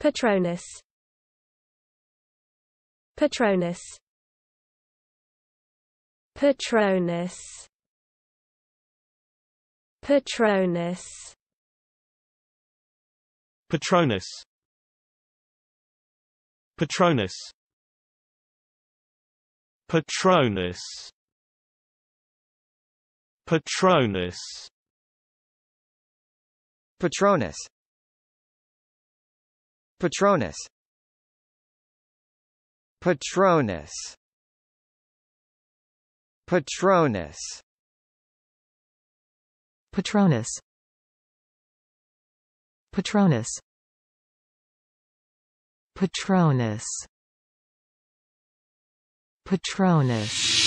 Patronus Patronus Patronus Patronus Patronus Patronus Patronus Patronus Patronus Patronus Patronus Patronus Patronus Patronus Patronus Patronus